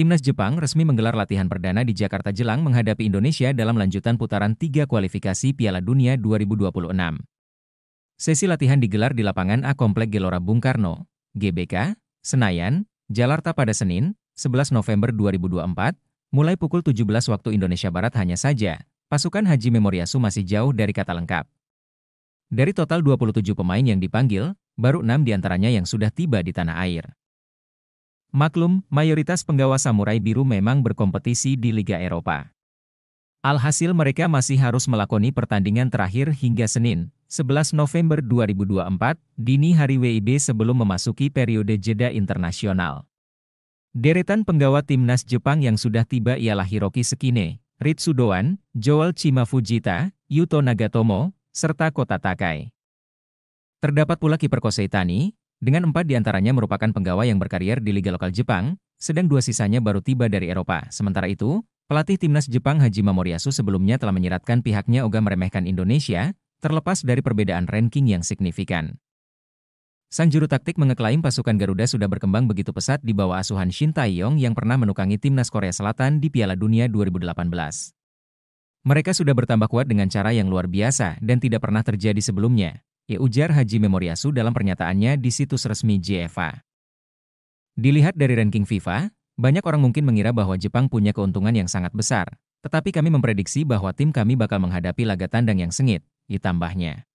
Timnas Jepang resmi menggelar latihan perdana di Jakarta jelang menghadapi Indonesia dalam lanjutan putaran tiga kualifikasi Piala Dunia 2026. Sesi latihan digelar di lapangan A Komplek Gelora Bung Karno, GBK, Senayan, Jakarta pada Senin, 11 November 2024, mulai pukul 17 waktu Indonesia Barat hanya saja, pasukan Haji Memoriasu masih jauh dari kata lengkap. Dari total 27 pemain yang dipanggil, baru 6 diantaranya yang sudah tiba di tanah air. Maklum, mayoritas penggawa samurai biru memang berkompetisi di Liga Eropa. Alhasil mereka masih harus melakoni pertandingan terakhir hingga Senin, 11 November 2024, dini hari WIB sebelum memasuki periode jeda internasional. Deretan penggawa timnas Jepang yang sudah tiba ialah Hiroki Sekine, Ritsudoan, Joel Fujita, Yuto Nagatomo, serta Kota Takai. Terdapat pula kiper Tani dengan empat diantaranya merupakan penggawa yang berkarier di Liga Lokal Jepang, sedang dua sisanya baru tiba dari Eropa. Sementara itu, pelatih timnas Jepang Haji Moriyasu sebelumnya telah menyeratkan pihaknya ogah meremehkan Indonesia, terlepas dari perbedaan ranking yang signifikan. Sang juru taktik mengeklaim pasukan Garuda sudah berkembang begitu pesat di bawah asuhan Shin Tae-yong yang pernah menukangi timnas Korea Selatan di Piala Dunia 2018. Mereka sudah bertambah kuat dengan cara yang luar biasa dan tidak pernah terjadi sebelumnya, ya ujar Haji Memoriasu dalam pernyataannya di situs resmi JFA. Dilihat dari ranking FIFA, banyak orang mungkin mengira bahwa Jepang punya keuntungan yang sangat besar, tetapi kami memprediksi bahwa tim kami bakal menghadapi laga tandang yang sengit, ditambahnya.